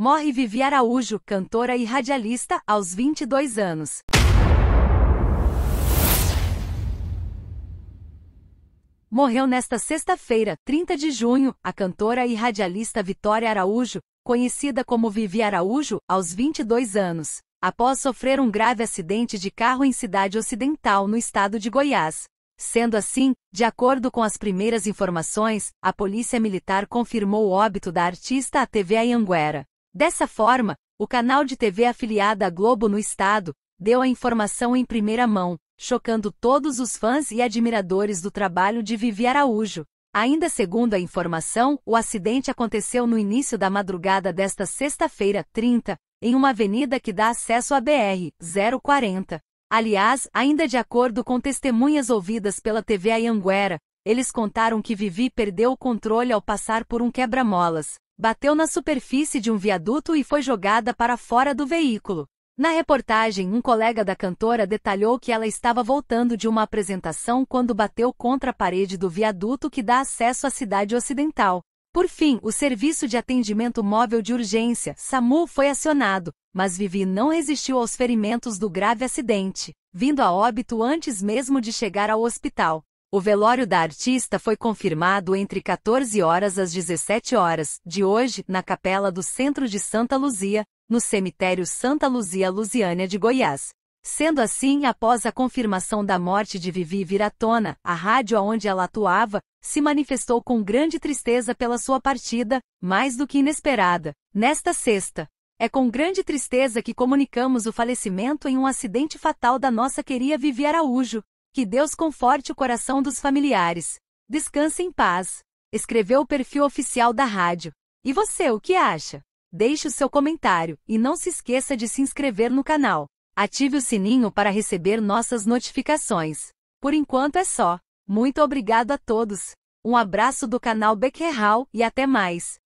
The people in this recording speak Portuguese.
Morre Vivi Araújo, cantora e radialista, aos 22 anos. Morreu nesta sexta-feira, 30 de junho, a cantora e radialista Vitória Araújo, conhecida como Vivi Araújo, aos 22 anos, após sofrer um grave acidente de carro em Cidade Ocidental, no estado de Goiás. Sendo assim, de acordo com as primeiras informações, a Polícia Militar confirmou o óbito da artista à TV Anhanguera. Dessa forma, o canal de TV afiliado à Globo no estado deu a informação em primeira mão, chocando todos os fãs e admiradores do trabalho de Vivi Araújo. Ainda segundo a informação, o acidente aconteceu no início da madrugada desta sexta-feira, 30, em uma avenida que dá acesso à BR 040. Aliás, ainda de acordo com testemunhas ouvidas pela TV Anhanguera, eles contaram que Vivi perdeu o controle ao passar por um quebra-molas, bateu na superfície de um viaduto e foi jogada para fora do veículo. Na reportagem, um colega da cantora detalhou que ela estava voltando de uma apresentação quando bateu contra a parede do viaduto que dá acesso à cidade ocidental. Por fim, o serviço de atendimento móvel de urgência, SAMU, foi acionado, mas Vivi não resistiu aos ferimentos do grave acidente, vindo a óbito antes mesmo de chegar ao hospital. O velório da artista foi confirmado entre 14 horas às 17 horas de hoje, na capela do centro de Santa Luzia, no cemitério Santa Luzia Lusiânia de Goiás. Sendo assim, após a confirmação da morte de Vivi Viratona, a rádio onde ela atuava se manifestou com grande tristeza pela sua partida, mais do que inesperada, nesta sexta. É com grande tristeza que comunicamos o falecimento em um acidente fatal da nossa querida Vivi Araújo, que Deus conforte o coração dos familiares. Descanse em paz. Escreveu o perfil oficial da rádio. E você, o que acha? Deixe o seu comentário e não se esqueça de se inscrever no canal. Ative o sininho para receber nossas notificações. Por enquanto é só. Muito obrigado a todos. Um abraço do canal Becquerral e até mais.